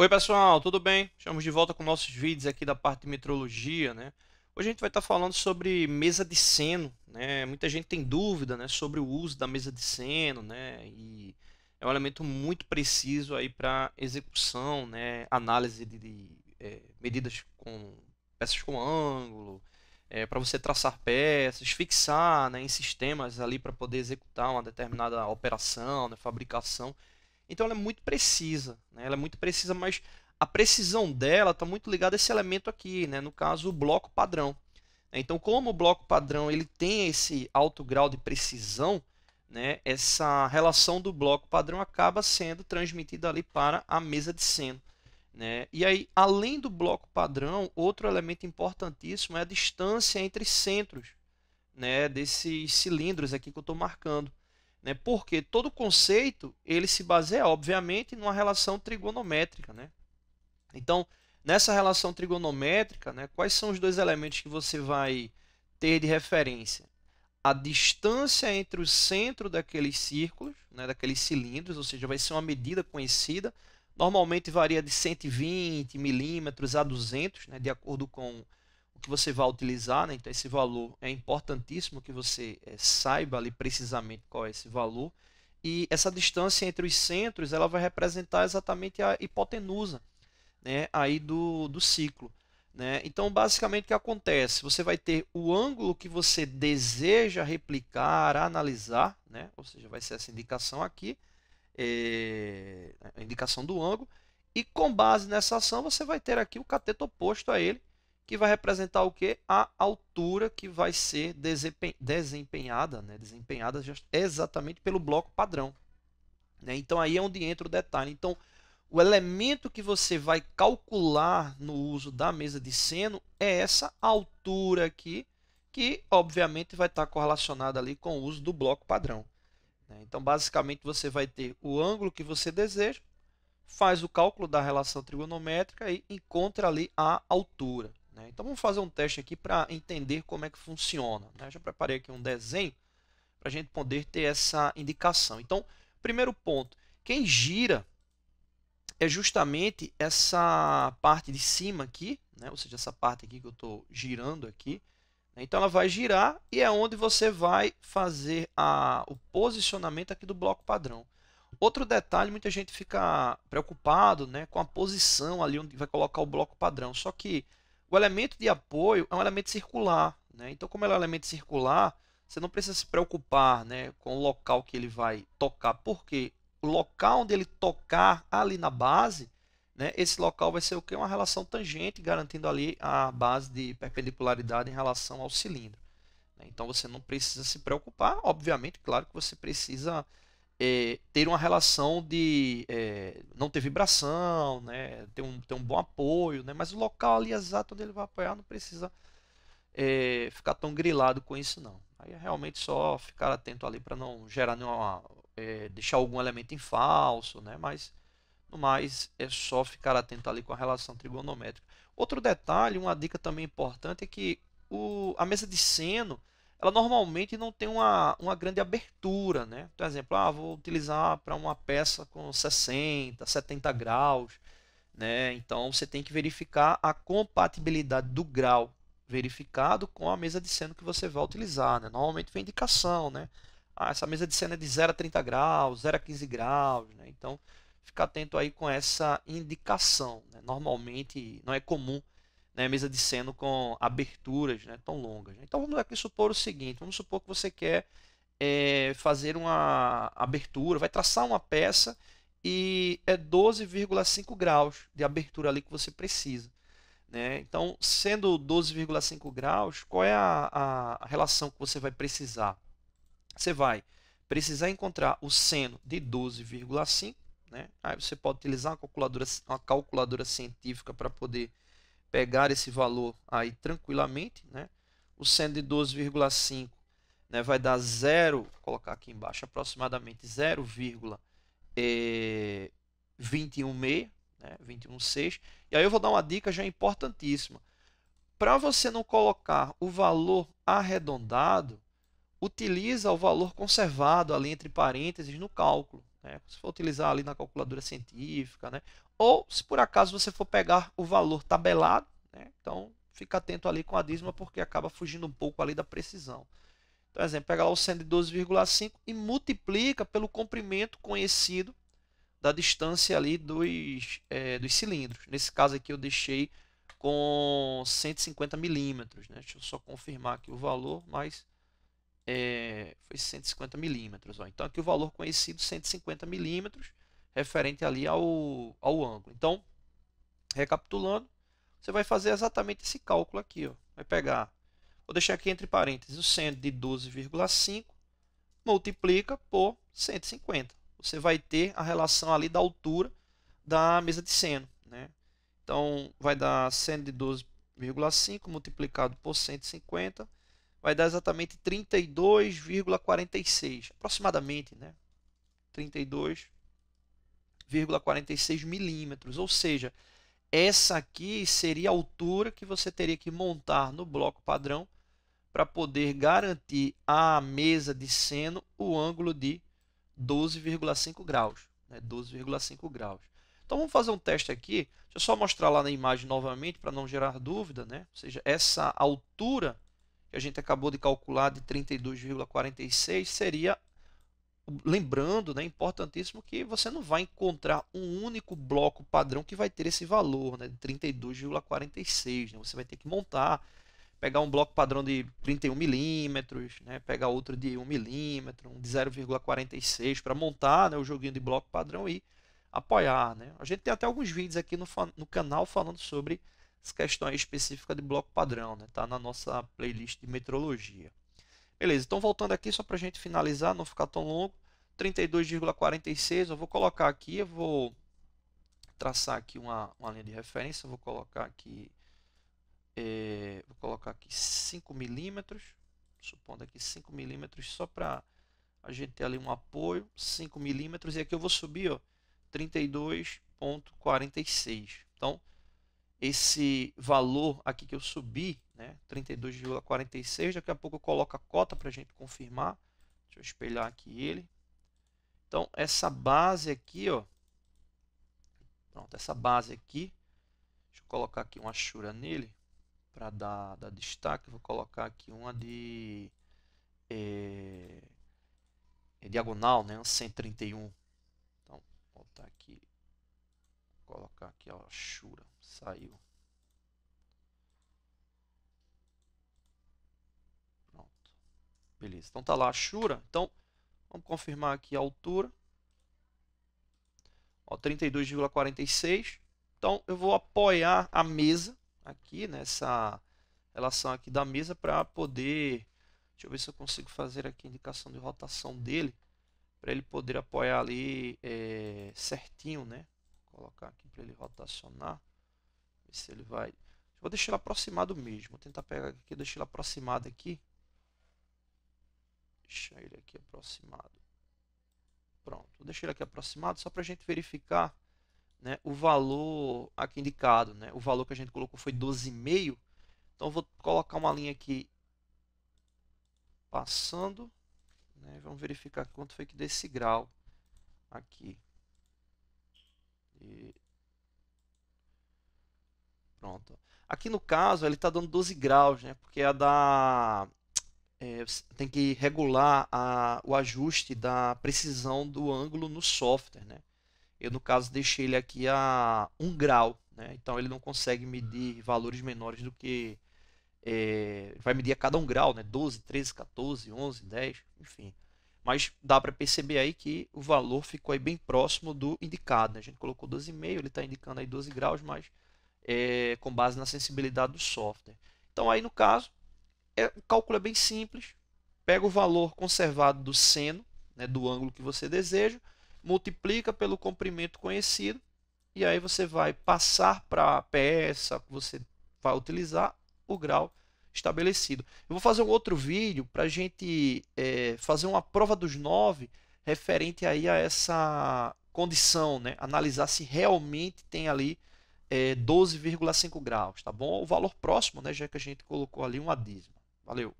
Oi pessoal, tudo bem? Estamos de volta com nossos vídeos aqui da parte de metrologia, né? Hoje a gente vai estar tá falando sobre mesa de seno, né? Muita gente tem dúvida, né, sobre o uso da mesa de seno, né? E é um elemento muito preciso aí para execução, né? Análise de, de é, medidas com peças com ângulo, é, para você traçar peças, fixar, né, em sistemas ali para poder executar uma determinada operação, né, fabricação. Então ela é muito precisa, né? ela é muito precisa, mas a precisão dela está muito ligada a esse elemento aqui, né? no caso o bloco padrão. Então, como o bloco padrão ele tem esse alto grau de precisão, né? essa relação do bloco padrão acaba sendo transmitida ali para a mesa de seno. Né? E aí, além do bloco padrão, outro elemento importantíssimo é a distância entre centros né? desses cilindros aqui que eu estou marcando né? Porque todo conceito ele se baseia, obviamente, numa relação trigonométrica, né? Então, nessa relação trigonométrica, né, quais são os dois elementos que você vai ter de referência? A distância entre o centro daqueles círculos, né, daqueles cilindros, ou seja, vai ser uma medida conhecida. Normalmente varia de 120 milímetros a 200, né, de acordo com que você vai utilizar, né? então esse valor é importantíssimo que você é, saiba ali precisamente qual é esse valor. E essa distância entre os centros ela vai representar exatamente a hipotenusa né? aí do, do ciclo. Né? Então, basicamente, o que acontece? Você vai ter o ângulo que você deseja replicar, analisar, né? ou seja, vai ser essa indicação aqui, é... a indicação do ângulo, e com base nessa ação você vai ter aqui o cateto oposto a ele, que vai representar o que? A altura que vai ser desempenhada, né? desempenhada exatamente pelo bloco padrão. Né? Então aí é onde entra o detalhe. Então o elemento que você vai calcular no uso da mesa de seno é essa altura aqui, que obviamente vai estar correlacionada ali com o uso do bloco padrão. Né? Então, basicamente, você vai ter o ângulo que você deseja, faz o cálculo da relação trigonométrica e encontra ali a altura. Né? Então vamos fazer um teste aqui para entender como é que funciona. Né? Já preparei aqui um desenho para a gente poder ter essa indicação. Então, primeiro ponto, quem gira é justamente essa parte de cima aqui, né? ou seja, essa parte aqui que eu estou girando aqui. Né? Então ela vai girar e é onde você vai fazer a, o posicionamento aqui do bloco padrão. Outro detalhe, muita gente fica preocupado né, com a posição ali onde vai colocar o bloco padrão. Só que o elemento de apoio é um elemento circular. Né? Então, como ele é um elemento circular, você não precisa se preocupar né, com o local que ele vai tocar, porque o local onde ele tocar ali na base, né, esse local vai ser o que? Uma relação tangente, garantindo ali a base de perpendicularidade em relação ao cilindro. Né? Então, você não precisa se preocupar. Obviamente, claro que você precisa é, ter uma relação de é, não ter vibração, né? ter, um, ter um bom apoio, né? mas o local ali exato onde ele vai apoiar não precisa é, ficar tão grilado com isso não. Aí é realmente só ficar atento ali para não gerar nenhuma, é, deixar algum elemento em falso, né? mas no mais é só ficar atento ali com a relação trigonométrica. Outro detalhe, uma dica também importante é que o, a mesa de seno ela normalmente não tem uma, uma grande abertura, né? Por exemplo, ah, vou utilizar para uma peça com 60, 70 graus, né? Então você tem que verificar a compatibilidade do grau verificado com a mesa de cena que você vai utilizar, né? Normalmente vem indicação, né? Ah, essa mesa de cena é de 0 a 30 graus, 0 a 15 graus, né? Então fica atento aí com essa indicação, né? Normalmente não é comum né, mesa de seno com aberturas né, tão longas. Né. Então vamos aqui supor o seguinte: vamos supor que você quer é, fazer uma abertura, vai traçar uma peça e é 12,5 graus de abertura ali que você precisa. Né? Então, sendo 12,5 graus, qual é a, a relação que você vai precisar? Você vai precisar encontrar o seno de 12,5. Né? Aí você pode utilizar uma calculadora, uma calculadora científica para poder pegar esse valor aí tranquilamente, né? O 112,5 né, vai dar 0, vou colocar aqui embaixo, aproximadamente 0,216, eh, né, 21,6. E aí eu vou dar uma dica já importantíssima. Para você não colocar o valor arredondado, utiliza o valor conservado ali entre parênteses no cálculo. Né? Se for utilizar ali na calculadora científica, né? ou se por acaso você for pegar o valor tabelado, né? então fica atento ali com a dízima porque acaba fugindo um pouco ali da precisão. Então, exemplo, pega lá o 12,5 e multiplica pelo comprimento conhecido da distância ali dos, é, dos cilindros. Nesse caso aqui eu deixei com 150 milímetros. Né? Deixa eu só confirmar aqui o valor, mas é, foi 150 milímetros. Então aqui o valor conhecido 150 milímetros, referente ali ao, ao ângulo. Então, recapitulando, você vai fazer exatamente esse cálculo aqui. Ó. Vai pegar, vou deixar aqui entre parênteses, o seno de 12,5, multiplica por 150. Você vai ter a relação ali da altura da mesa de seno. Né? Então, vai dar seno de 12,5 multiplicado por 150 vai dar exatamente 32,46, aproximadamente, né? 32,46 milímetros, ou seja, essa aqui seria a altura que você teria que montar no bloco padrão para poder garantir à mesa de seno o ângulo de 12,5 graus, né? 12,5 graus. Então vamos fazer um teste aqui. Deixa eu só mostrar lá na imagem novamente para não gerar dúvida, né? Ou seja, essa altura que a gente acabou de calcular de 32,46 seria lembrando, né, importantíssimo que você não vai encontrar um único bloco padrão que vai ter esse valor, né, de 32,46, né? Você vai ter que montar, pegar um bloco padrão de 31 milímetros, né, pegar outro de 1 milímetro, um de 0,46 para montar, né, o joguinho de bloco padrão e apoiar, né? A gente tem até alguns vídeos aqui no, no canal falando sobre essa questão aí específica de bloco padrão, né? Tá na nossa playlist de metrologia. Beleza, então voltando aqui só para a gente finalizar, não ficar tão longo, 32,46, eu vou colocar aqui, eu vou traçar aqui uma, uma linha de referência, eu vou colocar aqui, é, vou colocar aqui 5 milímetros, supondo aqui 5 milímetros só para a gente ter ali um apoio, 5 milímetros, e aqui eu vou subir, ó, 32,46. Então, esse valor aqui que eu subi, né, 32,46, daqui a pouco eu coloco a cota para a gente confirmar. Deixa eu espelhar aqui ele. Então, essa base aqui, ó, pronto, essa base aqui, deixa eu colocar aqui uma chura nele para dar, dar, destaque, vou colocar aqui uma de é, é diagonal, né, 131. Então, botar aqui colocar aqui, ó, Shura, saiu. Pronto. Beleza, então tá lá a Shura. Então, vamos confirmar aqui a altura. Ó, 32,46. Então, eu vou apoiar a mesa aqui nessa relação aqui da mesa para poder... Deixa eu ver se eu consigo fazer aqui a indicação de rotação dele para ele poder apoiar ali é, certinho, né? colocar aqui para ele rotacionar. Ver se ele vai. Vou deixar ele aproximado mesmo. Vou tentar pegar aqui, deixar ele aproximado aqui. Deixar ele aqui aproximado. Pronto, vou deixar ele aqui aproximado só para a gente verificar né, o valor aqui indicado. Né? O valor que a gente colocou foi 12,5. Então vou colocar uma linha aqui passando. Né? Vamos verificar quanto foi que desse grau aqui. E pronto. Aqui no caso ele está dando 12 graus, né? Porque a da é, tem que regular a, o ajuste da precisão do ângulo no software, né? Eu no caso deixei ele aqui a 1 grau, né? Então ele não consegue medir valores menores do que é, vai medir a cada um grau, né? 12, 13, 14, 11, 10, enfim. Mas dá para perceber aí que o valor ficou aí bem próximo do indicado. Né? A gente colocou 12,5, ele está indicando aí 12 graus, mas é, com base na sensibilidade do software. Então aí no caso, é, o cálculo é bem simples. Pega o valor conservado do seno, né, do ângulo que você deseja, multiplica pelo comprimento conhecido, e aí você vai passar para a peça que você vai utilizar o grau estabelecido. Eu vou fazer um outro vídeo para a gente é, fazer uma prova dos nove referente aí a essa condição, né? analisar se realmente tem ali é, 12,5 graus, tá bom? O valor próximo, né? já que a gente colocou ali uma dízima. Valeu!